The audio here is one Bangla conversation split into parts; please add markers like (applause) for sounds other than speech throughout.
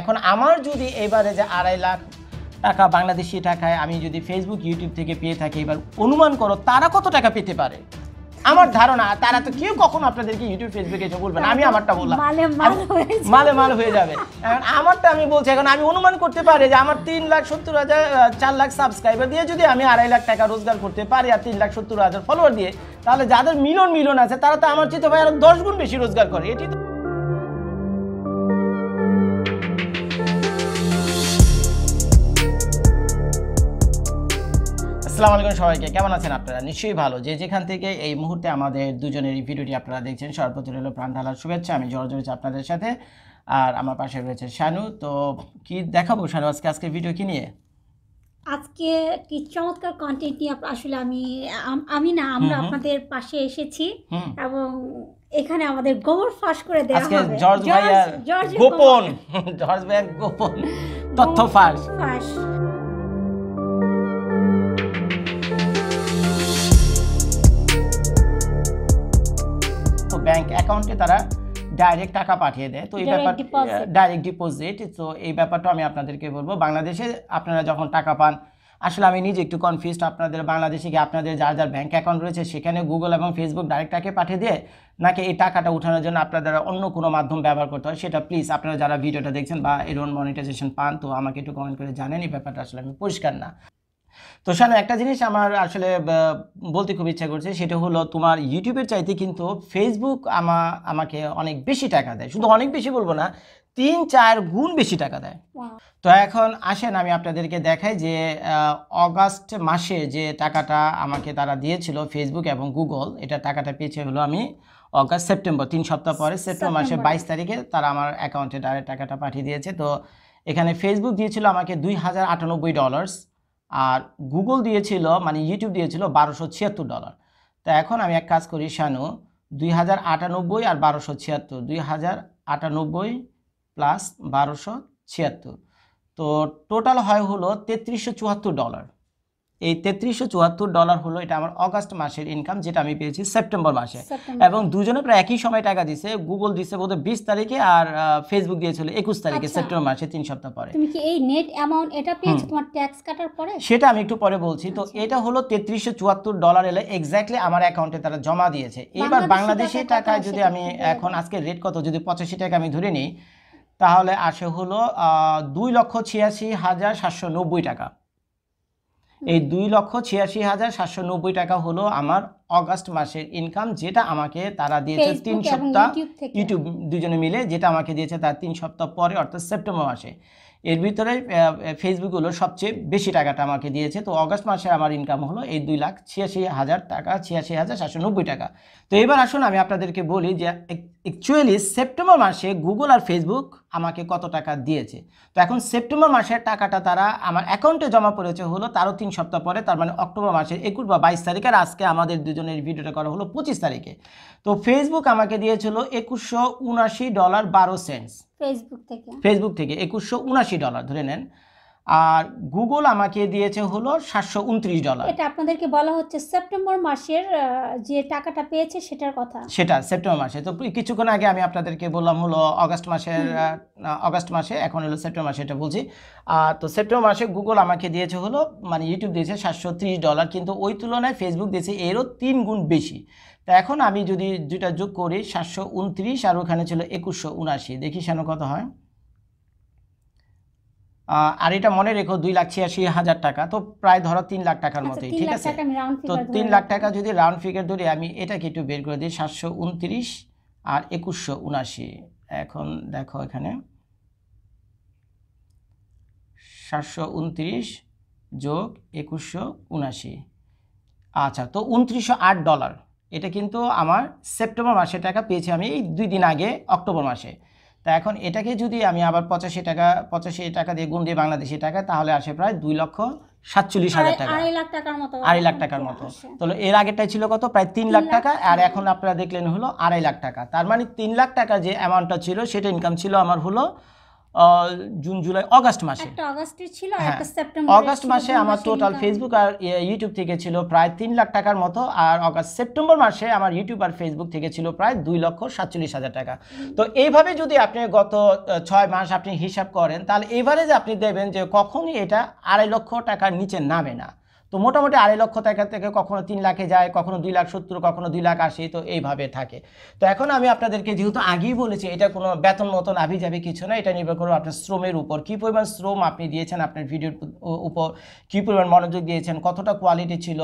এখন আমার যদি এবারে যে আড়াই লাখ টাকা বাংলাদেশি টাকায় আমি যদি ফেসবুক ইউটিউব থেকে পেয়ে থাকি এবার অনুমান করো তারা কত টাকা পেতে পারে আমার ধারণা তারা তো কেউ কখন আপনাদেরকে ইউটিউব ফেসবুকে এসে বলবে আমি আমারটা বললাম মালে মাল হয়ে যাবে এখন আমারটা আমি বলছি এখন আমি অনুমান করতে পারি যে আমার তিন লাখ সত্তর হাজার চার লাখ সাবস্ক্রাইবার দিয়ে যদি আমি আড়াই লাখ টাকা রোজগার করতে পারি আর তিন লাখ সত্তর হাজার ফলোয়ার দিয়ে তাহলে যাদের মিলন মিলন আছে তারা তো আমার চিত্র ভাই আরও দশ গুণ বেশি রোজগার করে এটি তো আসসালামু আলাইকুম সবাইকে কেমন আছেন আপনারা নিশ্চয়ই ভালো যে যেখান থেকে এই মুহূর্তে আমাদের দুজনের এই ভিডিওটি আপনারা দেখছেন সর্বপ্রথম হলো প্রাণ ঢালার শুভেচ্ছা আমি জর্জ রয়েছে আপনাদের সাথে আর আমার পাশে রয়েছে শানু তো কি দেখাবো শানু আজকে আজকে ভিডিও কি নিয়ে আজকে কি চমৎকার কন্টেন্ট নিয়ে আসলে আমি আমি না আমরা আপনাদের পাশে এসেছি এবং এখানে আমাদের গোবর ফাঁস করে দেওয়া হবে (laughs) জর্জ ভাইয়া গোপন জর্জ ভাইয়া গোপন তথ্য ফাঁস ফাঁস ব্যাংক অ্যাকাউন্টে তারা ডাইরেক্ট টাকা পাঠিয়ে দেয় তো এই ব্যাপার ডাইরেক্ট ডিপোজিট তো এই ব্যাপারটা আমি আপনাদেরকে বলবো বাংলাদেশে আপনারা যখন টাকা পান আসলে আমি নিজে একটু কনফিউজড আপনাদের বাংলাদেশে গিয়ে আপনাদের যার যার ব্যাঙ্ক অ্যাকাউন্ট রয়েছে সেখানে গুগল এবং ফেসবুক ডাইরেক্ট টাকে পাঠিয়ে দিয়ে নাকি এই টাকাটা উঠানোর জন্য আপনারা অন্য কোনো মাধ্যম ব্যবহার করতে হয় সেটা প্লিজ আপনারা যারা ভিডিওটা দেখছেন বা এরোন মনিটাইজেশন পান তো আমাকে একটু কমেন্ট করে জানেন এই ব্যাপারটা আসলে আমি পরিষ্কার না তো সাদা একটা জিনিস আমার আসলে বলতে খুব ইচ্ছা করছে সেটা হলো তোমার ইউটিউবের চাইতে কিন্তু ফেসবুক আমা আমাকে অনেক বেশি টাকা দেয় শুধু অনেক বেশি বলবো না তিন চার গুণ বেশি টাকা দেয় তো এখন আসেন আমি আপনাদেরকে দেখাই যে অগাস্ট মাসে যে টাকাটা আমাকে তারা দিয়েছিল ফেসবুক এবং গুগল এটা টাকাটা পেয়েছে হলো আমি অগাস্ট সেপ্টেম্বর তিন সপ্তাহ পরে সেপ্টেম্বর মাসে বাইশ তারিখে তারা আমার অ্যাকাউন্টে ডাইরেক্ট টাকাটা পাঠিয়ে দিয়েছে তো এখানে ফেসবুক দিয়েছিল আমাকে দুই হাজার আটানব্বই ডলার্স আর গুগল দিয়েছিল মানে ইউটিউব দিয়েছিল বারোশো ছিয়াত্তর ডলার তা এখন আমি এক কাজ করি শানু দুই হাজার আটানব্বই আর বারোশো ছিয়াত্তর দুই হাজার আটানব্বই প্লাস বারোশো ছিয়াত্তর তো টোটাল হয় হলো তেত্রিশশো চুয়াত্তর ডলার এই তেত্রিশশো চুয়াত্তর ডলার হলো এটা আমার অগাস্ট মাসের ইনকাম যেটা আমি পেয়েছি সেপ্টেম্বর মাসে এবং দুজনে প্রায় একই সময় টাকা দিছে গুগল দিছে বোধ বিশ তারিখে আর ফেসবুক দিয়েছিল একুশ তারিখে আচ্ছা। সেপ্টেম্বর মাসে তিন সপ্তাহ পরে তুমি কি এই নেট অ্যামাউন্ট এটা পেয়েছো তোমার ট্যাক্স কাটার পরে সেটা আমি একটু পরে বলছি তো আচ্ছা। এটা হলো তেত্রিশশো চুয়াত্তর ডলার এলে এক্স্যাক্টলি আমার অ্যাকাউন্টে তারা জমা দিয়েছে এবার বাংলাদেশের টাকায় যদি আমি এখন আজকে রেট কত যদি পঁচাশি টাকা আমি ধরে নিই তাহলে আসে হলো দুই লক্ষ ছিয়াশি হাজার সাতশো নব্বই টাকা এই দুই লক্ষ ছিয়াশি হাজার সাতশো নব্বই টাকা হলো আমার অগাস্ট মাসের ইনকাম যেটা আমাকে তারা দিয়েছে তিন সপ্তাহ ইউটিউব দুজনে মিলে যেটা আমাকে দিয়েছে তার তিন সপ্তাহ পরে অর্থাৎ সেপ্টেম্বর মাসে এর ভিতরে ফেসবুক হলো সবচেয়ে বেশি টাকাটা আমাকে দিয়েছে তো অগাস্ট মাসে আমার ইনকাম হলো এই দুই লাখ ছিয়াশি হাজার টাকা ছিয়াশি হাজার সাতশো নব্বই টাকা তো এবার আসুন আমি আপনাদেরকে বলি যে অ্যাকচুয়ালি সেপ্টেম্বর মাসে গুগল আর ফেসবুক আমাকে কত টাকা দিয়েছে তো এখন সেপ্টেম্বর মাসের টাকাটা তারা আমার অ্যাকাউন্টে জমা পড়েছে হলো তারও তিন সপ্তাহ পরে তার মানে অক্টোবর মাসের একুশ বা বাইশ তারিখে আর আজকে আমাদের দুজনের ভিডিওটা করা হলো পঁচিশ তারিখে তো ফেসবুক আমাকে দিয়েছিল একুশশো উনাশি ডলার বারো সেন্টস ফেসবুক থেকে ফেসবুক থেকে একুশশো উনাশি ডলার ধরে নেন আর গুগল আমাকে দিয়েছে হলো সাতশো উনত্রিশ ডলার এটা আপনাদেরকে বলা হচ্ছে সেপ্টেম্বর মাসের যে টাকাটা পেয়েছে সেটার কথা সেটা সেপ্টেম্বর মাসে তো কিছুক্ষণ আগে আমি আপনাদেরকে বললাম হলো অগাস্ট মাসের অগাস্ট মাসে এখন হলো সেপ্টেম্বর মাসে এটা বলছি তো সেপ্টেম্বর মাসে গুগল আমাকে দিয়েছে হলো মানে ইউটিউব দিয়েছে সাতশো ডলার কিন্তু ওই তুলনায় ফেসবুক দিয়েছে এরও তিন গুণ বেশি তা এখন আমি যদি দুটা যোগ করি সাতশো উনত্রিশ আর ওখানে ছিল একুশশো উনাশি দেখি সেন কত হয় আর এটা মনে রেখো দুই লাখ ছিয়াশি হাজার টাকা তো প্রায় ধরো তিন লাখ টাকার আচ্ছা, মতোই ঠিক আছে তো তিন লাখ টাকা যদি রাউন্ড ফিগার ধরে আমি এটাকে একটু বের করে দিই সাতশো উনত্রিশ আর একুশশো উনাশি এখন দেখো এখানে সাতশো উনত্রিশ যোগ একুশশো উনাশি আচ্ছা তো উনত্রিশশো আট ডলার এটা কিন্তু আমার সেপ্টেম্বর মাসে টাকা পেয়েছি আমি এই দুই দিন আগে অক্টোবর মাসে তা এখন এটাকে যদি আমি আবার পঁচাশি টাকা পঁচাশি টাকা দিয়ে গুণ দিয়ে বাংলাদেশি টাকা তাহলে আসে প্রায় দুই লক্ষ সাতচল্লিশ হাজার টাকা আড়াই লাখ টাকার মতো তাহলে এর আগেরটাই ছিল কত প্রায় তিন লাখ টাকা আর এখন আপনারা দেখলেন হলো আড়াই লাখ টাকা তার মানে তিন লাখ টাকা যে অ্যামাউন্টটা ছিল সেটা ইনকাম ছিল আমার হলো জুন জুলাই অগাস্ট মাসে হ্যাঁ। অগাস্ট মাসে আমার টোটাল ফেসবুক আর ইউটিউব থেকে ছিল প্রায় তিন লাখ টাকার মতো আর অগাস্ট সেপ্টেম্বর মাসে আমার ইউটিউব আর ফেসবুক থেকে ছিল প্রায় দুই লক্ষ সাতচল্লিশ হাজার টাকা তো এইভাবে যদি আপনি গত ছয় মাস আপনি হিসাব করেন তাহলে এভারেজ আপনি দেবেন যে কখনই এটা আড়াই লক্ষ টাকার নিচে নামে না তো মোটামুটি আড়াই লক্ষ টাকা থেকে কখনো তিন লাখে যায় কখনো দুই লাখ সত্তর কখনো দুই লাখ আশি তো এইভাবে থাকে তো এখন আমি আপনাদেরকে যেহেতু আগেই বলেছি এটা কোনো বেতন মতন আভি যাবে কিছু না এটা নির্ভর করবে আপনার শ্রমের উপর কী পরিমাণ শ্রম আপনি দিয়েছেন আপনার ভিডিওর উপর কী পরিমাণ মনোযোগ দিয়েছেন কতটা কোয়ালিটি ছিল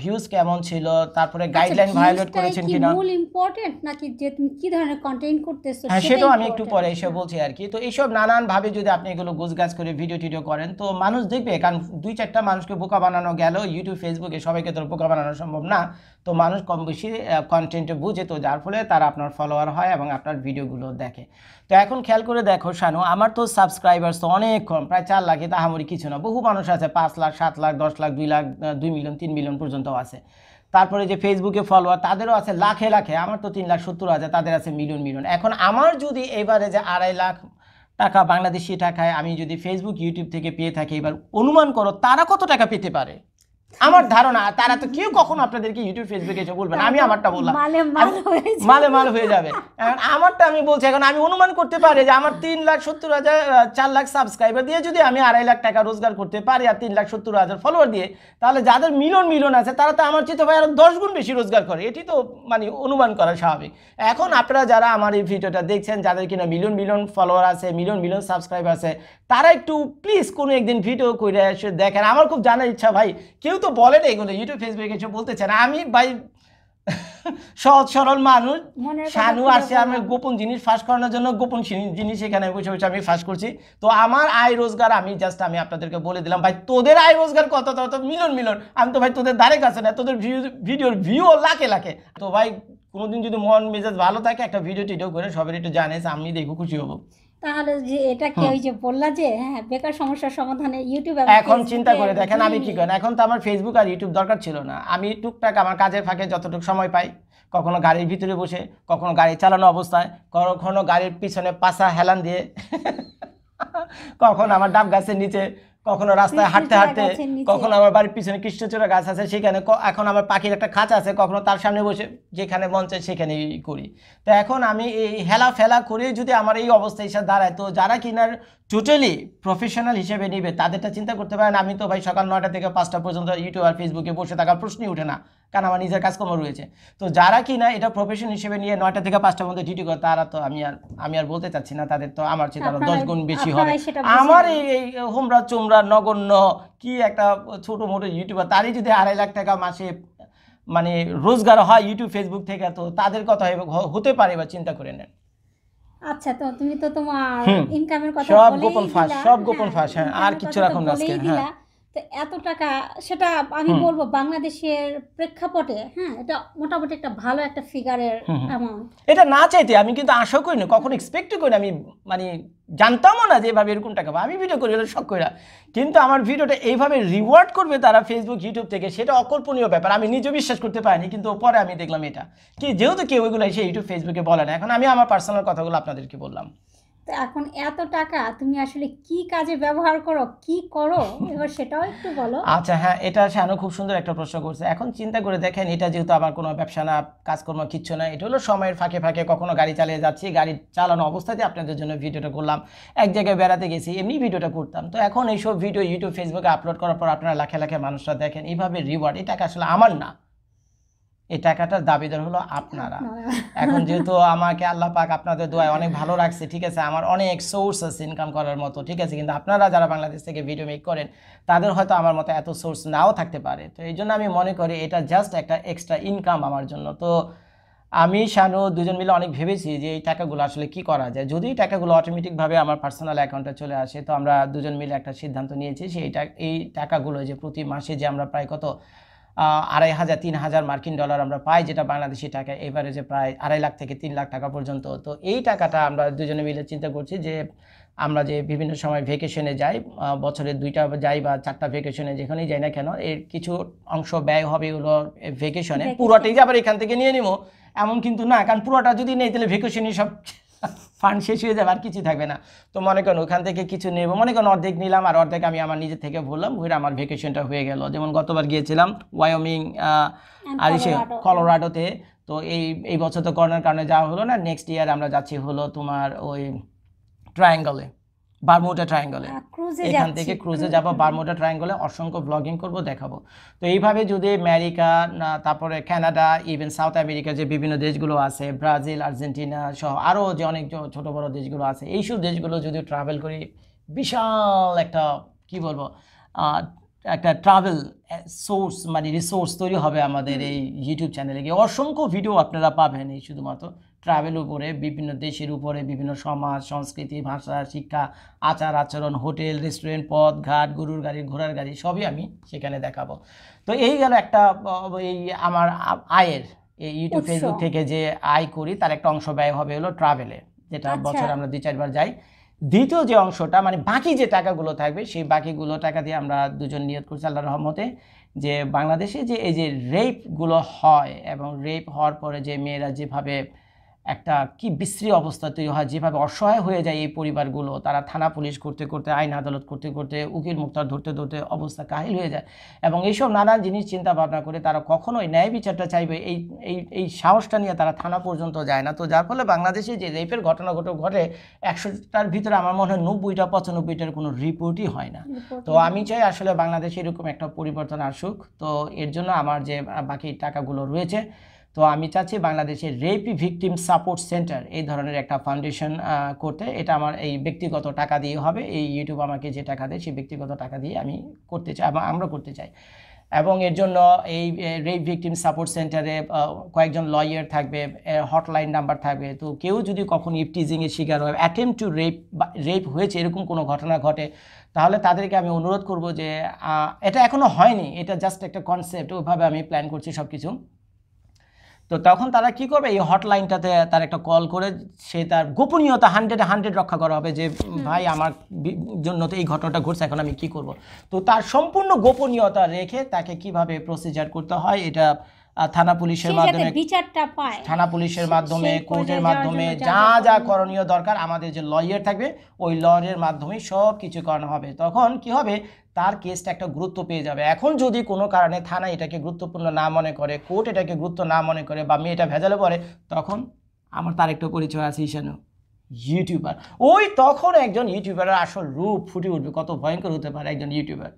ভিউজ কেমন ছিল তারপরে গাইডলাইন আচ্ছা, ভায়োলেট করেছেন কিনা ইম্পর্টেন্ট নাকি যে তুমি কি ধরনের কন্টেন্ট করতেছো হ্যাঁ সেটাও আমি একটু পরে এসে বলছি আর কি তো এইসব নানানভাবে যদি আপনি এগুলো গোছগাছ করে ভিডিও টিডিও করেন তো মানুষ দেখবে কারণ দুই চারটা মানুষকে বোকা বানানো গেল গেলেও ইউটিউব ফেসবুকে সবাইকে তোর উপকার বানানো সম্ভব না তো মানুষ কম বেশি কন্টেন্টে বুঝে তো যার ফলে তারা আপনার ফলোয়ার হয় এবং আপনার ভিডিওগুলো দেখে তো এখন খেয়াল করে দেখো শানু আমার তো সাবস্ক্রাইবার্স তো অনেক কম প্রায় চার লাখে তাহামরি কিছু না বহু মানুষ আছে পাঁচ লাখ সাত লাখ দশ লাখ দুই লাখ দুই মিলিয়ন তিন মিলিয়ন পর্যন্ত আছে তারপরে যে ফেসবুকে ফলোয়ার তাদেরও আছে লাখে লাখে আমার তো তিন লাখ সত্তর হাজার তাদের আছে মিলিয়ন মিলিয়ন এখন আমার যদি এবারে যে আড়াই লাখ টাকা বাংলাদেশি টাকায় আমি যদি ফেসবুক ইউটিউব থেকে পেয়ে থাকি এবার অনুমান করো তারা কত টাকা পেতে পারে আমার ধারণা তারা তো কেউ কখনো আপনাদেরকে ইউটিউব ফেসবুকে এসে বলবে না আমি আমারটা বললাম মালে মাল হয়ে যাবে আমারটা আমি বলছি এখন আমি অনুমান করতে পারি যে আমার তিন লাখ সত্তর হাজার চার লাখ সাবস্ক্রাইবার দিয়ে যদি আমি আড়াই লাখ টাকা রোজগার করতে পারি আর তিন লাখ সত্তর হাজার ফলোয়ার দিয়ে তাহলে যাদের মিলন মিলন আছে তারা তো আমার চেয়ে ভাই আরও দশ গুণ বেশি রোজগার করে এটি তো মানে অনুমান করা স্বাভাবিক এখন আপনারা যারা আমার এই ভিডিওটা দেখছেন যাদের কিনা মিলন মিলন ফলোয়ার আছে মিলন মিলন সাবস্ক্রাইবার আছে তারা একটু প্লিজ কোনো একদিন ভিডিও করে দেখেন আমার খুব জানার ইচ্ছা ভাই কেউ তো বলে না এগুলো ইউটিউব ফেসবুকে কিছু বলতে চান আমি বাই সহজ সরল মানুষ সানু আসে আমি গোপন জিনিস ফাঁস করানোর জন্য গোপন জিনিস এখানে বসে বসে আমি ফাঁস করছি তো আমার আয় রোজগার আমি জাস্ট আমি আপনাদেরকে বলে দিলাম ভাই তোদের আয় রোজগার কত তত মিলন মিলন আমি তো ভাই তোদের দাঁড়ে কাছে না তোদের ভিডিওর ভিউও লাখে লাখে তো ভাই কোনোদিন যদি মন মেজাজ ভালো থাকে একটা ভিডিও টিডিও করে সবাই একটু জানে আমি দেখবো খুশি হবো তাহলে যে এটাকে ওই যে বললা যে হ্যাঁ বেকার সমস্যার সমাধানে ইউটিউব এখন চিন্তা করে দেখেন আমি কি করেন এখন তো আমার ফেসবুক আর ইউটিউব দরকার ছিল না আমি টুকটাক আমার কাজের ফাঁকে যতটুকু সময় পাই কখনো গাড়ির ভিতরে বসে কখনো গাড়ি চালানো অবস্থায় কখনো গাড়ির পিছনে পাশা হেলান দিয়ে (laughs) কখন আমার ডাব গাছের নিচে কখনো রাস্তায় হাঁটতে হাঁটতে কখনো আমার বাড়ির পিছনে কৃষ্ণচূড়া গাছ আছে সেখানে এখন আমার পাখির একটা খাঁচা আছে কখনো তার সামনে বসে যেখানে মন চাই সেখানেই করি তো এখন আমি এই হেলা ফেলা করে যদি আমার এই অবস্থা হিসাবে দাঁড়ায় তো যারা কিনার টোটালি প্রফেশনাল হিসেবে নিবে তাদেরটা চিন্তা করতে পারেন আমি তো ভাই সকাল নয়টা থেকে পাঁচটা পর্যন্ত ইউটিউব আর ফেসবুকে বসে থাকার প্রশ্নই ওঠে না কারণ আমার নিজের কাজকর্ম রয়েছে তো যারা কি না এটা প্রফেশন হিসেবে নিয়ে নয়টা থেকে পাঁচটার মধ্যে ডিউটি করে তারা তো আমি আর আমি আর বলতে চাচ্ছি না তাদের তো আমার চেয়ে তারা দশ গুণ বেশি হবে আমার এই এই হোমরা চোমরা নগণ্য কি একটা ছোটো মোটো ইউটিউবার তারই যদি আড়াই লাখ টাকা মাসে মানে রোজগার হয় ইউটিউব ফেসবুক থেকে তো তাদের কথা হতে পারে বা চিন্তা করে নেন আচ্ছা তো তুমি তো তোমার ইনকামের কথা সব গোপন ফাঁস সব গোপন হ্যাঁ, ফাঁস হ্যাঁ আর কিছু রাখুন আজকে হ্যাঁ তো এত টাকা সেটা আমি বলবো বাংলাদেশের প্রেক্ষাপটে হ্যাঁ এটা মোটামুটি একটা ভালো একটা ফিগারের অ্যামাউন্ট এটা না চাইতে আমি কিন্তু আশা করি না কখনো এক্সপেক্ট করি আমি মানে জানতামও না যে এভাবে এরকম টাকা আমি ভিডিও করি এটা শখ করি না কিন্তু আমার ভিডিওটা এইভাবে রিওয়ার্ড করবে তারা ফেসবুক ইউটিউব থেকে সেটা অকল্পনীয় ব্যাপার আমি নিজে বিশ্বাস করতে পারিনি কিন্তু পরে আমি দেখলাম এটা কি যেহেতু কেউ এগুলো এসে ইউটিউব ফেসবুকে বলে না এখন আমি আমার পার্সোনাল কথাগুলো আপনাদেরকে বললাম তো এখন এত টাকা তুমি আসলে কি কাজে ব্যবহার করো কি করো এবার সেটাও একটু বলো আচ্ছা হ্যাঁ এটা শানু খুব সুন্দর একটা প্রশ্ন করছে এখন চিন্তা করে দেখেন এটা যেহেতু আমার কোনো ব্যবসা না কাজকর্ম কিচ্ছু না এটা হলো সময়ের ফাঁকে ফাঁকে কখনো গাড়ি চালিয়ে যাচ্ছি গাড়ি চালানো অবস্থাতে আপনাদের জন্য ভিডিওটা করলাম এক জায়গায় বেড়াতে গেছি এমনি ভিডিওটা করতাম তো এখন এইসব ভিডিও ইউটিউব ফেসবুকে আপলোড করার পর আপনারা লাখে লাখে মানুষরা দেখেন এইভাবে রিওয়ার্ড এই টাকা আসলে আমার না এই টাকাটার দাবিদার হলো আপনারা এখন যেহেতু আমাকে আল্লাহ পাক আপনাদের দোয়ায় অনেক ভালো রাখছে ঠিক আছে আমার অনেক সোর্স আছে ইনকাম করার মতো ঠিক আছে কিন্তু আপনারা যারা বাংলাদেশ থেকে ভিডিও মেক করেন তাদের হয়তো আমার মতো এত সোর্স নাও থাকতে পারে তো এই জন্য আমি মনে করি এটা জাস্ট একটা এক্সট্রা ইনকাম আমার জন্য তো আমি শানু দুজন মিলে অনেক ভেবেছি যে এই টাকাগুলো আসলে কি করা যায় যদি এই টাকাগুলো অটোমেটিকভাবে আমার পার্সোনাল অ্যাকাউন্টে চলে আসে তো আমরা দুজন মিলে একটা সিদ্ধান্ত নিয়েছি সেই এই টাকাগুলো যে প্রতি মাসে যে আমরা প্রায় কত আড়াই হাজার তিন হাজার মার্কিন ডলার আমরা পাই যেটা বাংলাদেশি টাকা এবারে যে প্রায় আড়াই লাখ থেকে তিন লাখ টাকা পর্যন্ত তো এই টাকাটা আমরা দুজনে মিলে চিন্তা করছি যে আমরা যে বিভিন্ন সময় ভেকেশনে যাই বছরে দুইটা যাই বা চারটা ভেকেশনে যেখানেই যাই না কেন এর কিছু অংশ ব্যয় হবে এগুলো ভেকেশনে পুরোটাই যে আবার এখান থেকে নিয়ে নিব এমন কিন্তু না কারণ পুরোটা যদি নেই তাহলে ভেকেশনই সব ফান্ড শেষ হয়ে যাবে আর কিছু থাকবে না তো মনে করেন ওখান থেকে কিছু নেব মনে করেন অর্ধেক নিলাম আর অর্ধেক আমি আমার নিজের থেকে ভুললাম ঘুরে আমার ভ্যাকেশনটা হয়ে গেল যেমন গতবার গিয়েছিলাম ওয়াইমিং আর সে কলোরাডোতে তো এই এই বছর তো করোনার কারণে যাওয়া হলো না নেক্সট ইয়ার আমরা যাচ্ছি হলো তোমার ওই ট্রায়াঙ্গলে বারমোটা ট্রায়াঙ্গলে হ্যাঁ, এখান থেকে ক্রুজে যাব বারমোটা ট্রায়াঙ্গলে অসংখ্য ব্লগিং করব দেখাবো তো এইভাবে যদি আমেরিকা না তারপরে কানাডা ইভেন সাউথ আমেরিকা যে বিভিন্ন দেশগুলো আছে ব্রাজিল আর্জেন্টিনা সহ আরও যে অনেক ছোট বড় দেশগুলো আছে এইসব দেশগুলো যদি ট্রাভেল করি বিশাল একটা কি বলবো একটা ট্রাভেল সোর্স মানে রিসোর্স তৈরি হবে আমাদের এই ইউটিউব চ্যানেলে গিয়ে অসংখ্য ভিডিও আপনারা পাবেন এই শুধুমাত্র ট্রাভেল উপরে বিভিন্ন দেশের উপরে বিভিন্ন সমাজ সংস্কৃতি ভাষা শিক্ষা আচার আচরণ হোটেল রেস্টুরেন্ট পথ ঘাট গরুর গাড়ি ঘোড়ার গাড়ি সবই আমি সেখানে দেখাবো তো এই গেল একটা এই আমার আয়ের এই ইউটিউব ফেসবুক থেকে যে আয় করি তার একটা অংশ ব্যয় হবে হলো ট্রাভেলে যেটা আচ্ছা। বছরে আমরা দুই চারবার যাই দ্বিতীয় যে অংশটা মানে বাকি যে টাকাগুলো থাকবে সেই বাকিগুলো টাকা দিয়ে আমরা দুজন নিয়ত করছি আল্লাহ রহমতে যে বাংলাদেশে যে এই যে রেপগুলো হয় এবং রেপ হওয়ার পরে যে মেয়েরা যেভাবে একটা কি বিশ্রী অবস্থা তৈরি হয় যেভাবে অসহায় হয়ে যায় এই পরিবারগুলো তারা থানা পুলিশ করতে করতে আইন আদালত করতে করতে উকিল মুক্তার ধরতে ধরতে অবস্থা কাহিল হয়ে যায় এবং এইসব নানান জিনিস চিন্তা ভাবনা করে তারা কখনোই ন্যায় বিচারটা চাইবে এই এই এই সাহসটা নিয়ে তারা থানা পর্যন্ত যায় না তো যার ফলে বাংলাদেশে যে রেপের ঘটনা ঘটে ঘটে একশোটার ভিতরে আমার মনে হয় নব্বইটা পঁচানব্বইটার কোনো রিপোর্টই হয় না তো আমি চাই আসলে বাংলাদেশে এরকম একটা পরিবর্তন আসুক তো এর জন্য আমার যে বাকি টাকাগুলো রয়েছে তো আমি চাচ্ছি বাংলাদেশের রেপ ভিকটিম সাপোর্ট সেন্টার এই ধরনের একটা ফাউন্ডেশন করতে এটা আমার এই ব্যক্তিগত টাকা দিয়ে হবে এই ইউটিউব আমাকে যে টাকা দেয় সেই ব্যক্তিগত টাকা দিয়ে আমি করতে চাই এবং আমরা করতে চাই এবং এর জন্য এই রেপ ভিকটিম সাপোর্ট সেন্টারে কয়েকজন লয়ার থাকবে হটলাইন নাম্বার থাকবে তো কেউ যদি কখন ইফটিজিংয়ের শিকার হয় অ্যাটেম্প টু রেপ রেপ হয়েছে এরকম কোনো ঘটনা ঘটে তাহলে তাদেরকে আমি অনুরোধ করব যে এটা এখনও হয়নি এটা জাস্ট একটা কনসেপ্ট ওইভাবে আমি প্ল্যান করছি সব কিছু তো তখন তারা কি করবে এই হটলাইনটাতে তার একটা কল করে সে তার গোপনীয়তা হান্ড্রেড হান্ড্রেড রক্ষা করা হবে যে ভাই আমার জন্য তো এই ঘটনাটা ঘটছে এখন আমি কি করব তো তার সম্পূর্ণ গোপনীয়তা রেখে তাকে কিভাবে প্রসিজার করতে হয় এটা থানা পুলিশের মাধ্যমে বিচারটা পায় থানা পুলিশের মাধ্যমে কোর্টের মাধ্যমে যা যা করণীয় দরকার আমাদের যে লয়ার থাকবে ওই লয়ারের মাধ্যমে সব কিছু করানো হবে তখন কি হবে তার কেসটা একটা গুরুত্ব পেয়ে যাবে এখন যদি কোনো কারণে থানা এটাকে গুরুত্বপূর্ণ না মনে করে কোর্ট এটাকে গুরুত্ব না মনে করে বা মেয়েটা ভেজালে পড়ে তখন আমার তার একটা পরিচয় আছে ইশানু ইউটিউবার ওই তখন একজন ইউটিউবারের আসল রূপ ফুটে উঠবে কত ভয়ঙ্কর হতে পারে একজন ইউটিউবার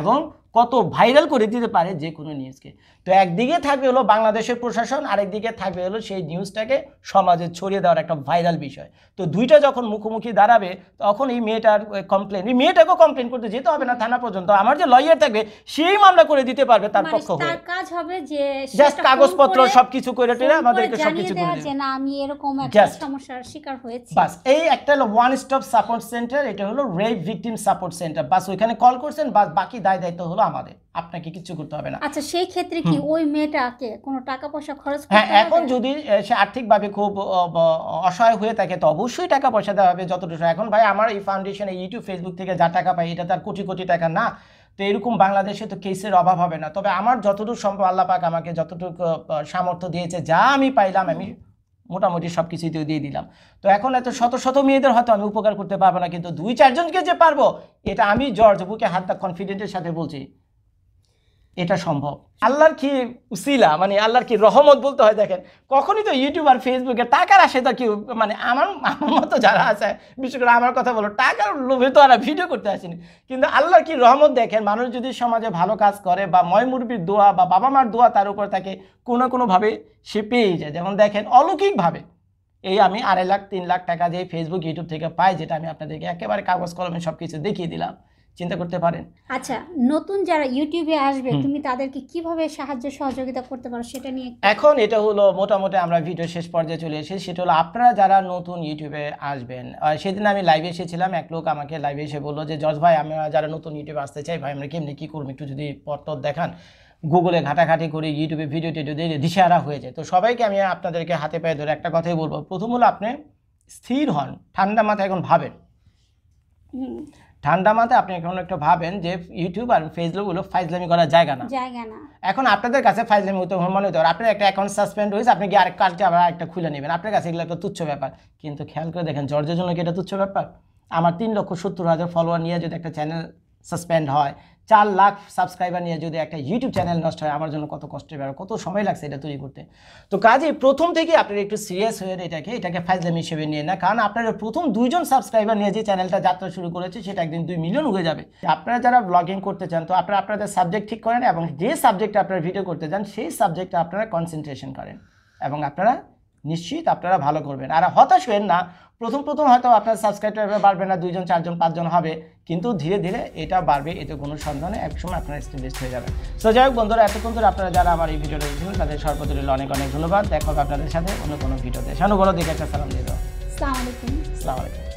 এবং কত ভাইরাল করে দিতে পারে যে কোনো নিউজকে তো একদিকে থাকবে হলো বাংলাদেশের প্রশাসন আরেকদিকে থাকবে হলো সেই নিউজটাকে সমাজে ছড়িয়ে দেওয়ার একটা ভাইরাল বিষয় তো দুইটা যখন মুখোমুখি দাঁড়াবে তখন এই মেয়েটার কমপ্লেন এই মেয়েটাকেও কমপ্লেন করতে যেতে হবে না থানা পর্যন্ত আমার যে লয়ার থাকবে সেই মামলা করে দিতে পারবে তার মানে পক্ষ হয়ে কাজ হবে যে জাস্ট কাগজপত্র সবকিছু করে টেনে আমাদেরকে সবকিছু করে দিতে না আমি এরকম একটা সমস্যার শিকার হয়েছি বাস এই একটা হলো ওয়ান স্টপ সাপোর্ট সেন্টার এটা হলো রেপ ভিকটিম সাপোর্ট সেন্টার বাস ওইখানে কল করছেন বাস বাকি দায় দায়িত্ব হলো দায়িত্বগুলো আমাদের আপনাকে কিছু করতে হবে না আচ্ছা সেই ক্ষেত্রে কি ওই মেয়েটাকে কোনো টাকা পয়সা খরচ হ্যাঁ এখন যদি সে আর্থিকভাবে খুব অসহায় হয়ে থাকে তো অবশ্যই টাকা পয়সা দেওয়া হবে যতটুকু এখন ভাই আমার এই ফাউন্ডেশনে ইউটিউব ফেসবুক থেকে যা টাকা পাই এটা তার কোটি কোটি টাকা না তো এরকম বাংলাদেশে তো কেসের অভাব হবে না তবে আমার যতটুকু সম্ভব আল্লাহ পাক আমাকে যতটুকু সামর্থ্য দিয়েছে যা আমি পাইলাম আমি মোটামুটি সব কিছুই তো দিয়ে দিলাম তো এখন এত শত শত মেয়েদের হয়তো আমি উপকার করতে পারবো না কিন্তু দুই চারজনকে যে পারবো এটা আমি জর্জ বুকে হাতটা কনফিডেন্টের সাথে বলছি এটা সম্ভব আল্লাহর কি উসিলা মানে আল্লাহর কি রহমত বলতে হয় দেখেন কখনই তো ইউটিউব আর ফেসবুকে টাকার আসে তো কি মানে আমার আমার মতো যারা আছে বিশেষ করে আমার কথা বলো টাকার লোভে তো আর ভিডিও করতে আসেনি কিন্তু আল্লাহর কি রহমত দেখেন মানুষ যদি সমাজে ভালো কাজ করে বা ময়মুরবির দোয়া বা বাবা মার দোয়া তার উপর তাকে কোনো কোনোভাবে সে পেয়ে যায় যেমন দেখেন অলৌকিকভাবে এই আমি আড়াই লাখ তিন লাখ টাকা দিয়ে ফেসবুক ইউটিউব থেকে পাই যেটা আমি আপনাদেরকে একেবারে কাগজ কলমে সব কিছু দেখিয়ে দিলাম চিন্তা করতে পারেন আচ্ছা নতুন যারা ইউটিউবে আসবে তুমি তাদেরকে কিভাবে সাহায্য সহযোগিতা করতে পারো সেটা নিয়ে এখন এটা হলো মোটামুটি আমরা ভিডিও শেষ পর্যায়ে চলে এসেছি সেটা হলো আপনারা যারা নতুন ইউটিউবে আসবেন সেদিন আমি লাইভে এসেছিলাম এক লোক আমাকে লাইভে এসে বললো যে জজ ভাই আমরা যারা নতুন ইউটিউবে আসতে চাই ভাই আমরা কেমনি কী করব একটু যদি পত্তর দেখান গুগলে ঘাটাঘাটি করে ইউটিউবে ভিডিও টিডিও দিয়ে দিশেহারা হয়ে যায় তো সবাইকে আমি আপনাদেরকে হাতে পায়ে ধরে একটা কথাই বলবো প্রথম হলো আপনি স্থির হন ঠান্ডা মাথায় এখন ভাবেন ঠান্ডা মাথায় আপনি এখন একটা ভাবেন যে ইউটিউব আর ফেসবুকগুলো ফাইজলামি করার জায়গা না এখন আপনাদের কাছে ফাইজলামি হতে মনে হতে আপনার একটা অ্যাকাউন্ট সাসপেন্ড হয়েছে আপনি গিয়ে আরেক আবার একটা খুলে নেবেন আপনার কাছে এগুলো একটা তুচ্ছ ব্যাপার কিন্তু খেয়াল করে দেখেন জর্জের জন্য কি এটা তুচ্ছ ব্যাপার আমার তিন লক্ষ সত্তর হাজার ফলোয়ার নিয়ে যদি একটা চ্যানেল সাসপেন্ড হয় চার লাখ সাবস্ক্রাইবার নিয়ে যদি একটা ইউটিউব চ্যানেল নষ্ট হয় আমার জন্য কত কষ্টের ব্যাপার কত সময় লাগছে এটা তৈরি করতে তো কাজে প্রথম থেকে আপনারা একটু সিরিয়াস হয়ে এটাকে এটাকে ফাইজলাম হিসেবে নিয়ে না কারণ আপনারা প্রথম দুইজন সাবস্ক্রাইবার নিয়ে যে চ্যানেলটা যাত্রা শুরু করেছে সেটা একদিন দুই মিলিয়ন হয়ে যাবে আপনারা যারা ব্লগিং করতে চান তো আপনারা আপনাদের সাবজেক্ট ঠিক করেন এবং যে সাবজেক্টে আপনারা ভিডিও করতে চান সেই সাবজেক্টটা আপনারা কনসেন্ট্রেশন করেন এবং আপনারা নিশ্চিত আপনারা ভালো করবেন আর হতাশ হবেন না প্রথম প্রথম হয়তো আপনার সাবস্ক্রাইবার বাড়বে না দুইজন চারজন পাঁচজন হবে কিন্তু ধীরে ধীরে এটা বাড়বে এতে কোনো সন্ধানে একসময় আপনারা স্টেবলিস্ট হয়ে যাবে সো যাই হোক বন্ধুরা এতক্ষণ ধরে আপনারা যারা আমার এই ভিডিওটা দেখেছিলেন তাদের সর্বদলীল অনেক অনেক ধন্যবাদ দেখা হবে আপনাদের সাথে অন্য কোনো ভিডিওতে শানু বলো দেখে একটা সালাম দিয়ে দাও আসসালামু আলাইকুম